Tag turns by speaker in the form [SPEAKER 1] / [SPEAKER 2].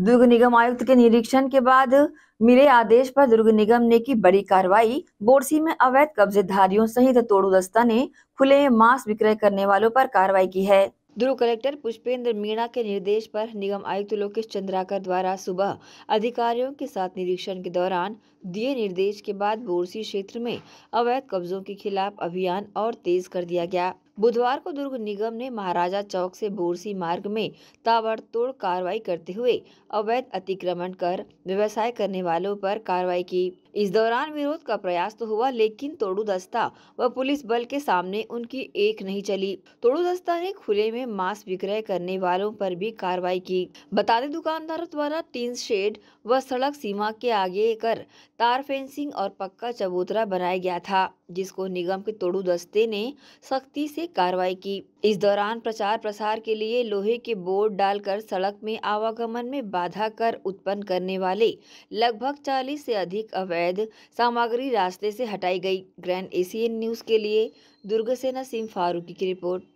[SPEAKER 1] दुर्ग निगम आयुक्त के निरीक्षण के बाद मिले आदेश पर दुर्ग निगम ने की बड़ी कार्रवाई बोरसी में अवैध कब्जेधारियों सहित तोड़ू दस्ता ने खुले मांस विक्रय करने वालों पर कार्रवाई की है दुर्ग कलेक्टर पुष्पेंद्र मीणा के निर्देश पर निगम आयुक्त लोकेश चंद्राकर द्वारा सुबह अधिकारियों के साथ निरीक्षण के दौरान दिए निर्देश के बाद बोरसी क्षेत्र में अवैध कब्जों के खिलाफ अभियान और तेज कर दिया गया बुधवार को दुर्ग निगम ने महाराजा चौक से बोरसी मार्ग में ताबड़तोड़ कार्रवाई करते हुए अवैध अतिक्रमण कर व्यवसाय करने वालों पर कार्रवाई की इस दौरान विरोध का प्रयास तो हुआ लेकिन तोड़ू दस्ता व पुलिस बल के सामने उनकी एक नहीं चली तोड़ू दस्ता ने खुले में मांस विक्रय करने वालों पर भी कार्रवाई की बता दें दुकानदारों द्वारा तीन शेड व सड़क सीमा के आगे कर तार फेंसिंग और पक्का चबूतरा बनाया गया था जिसको निगम के तोड़ू दस्ते ने सख्ती से कार्रवाई की इस दौरान प्रचार प्रसार के लिए लोहे के बोर्ड डालकर सड़क में आवागमन में बाधा कर उत्पन्न करने वाले लगभग चालीस से अधिक अवैध अवैध सामग्री रास्ते से हटाई गई ग्रैंड एशियन न्यूज़ के लिए दुर्गसेना सिंह फारूकी की रिपोर्ट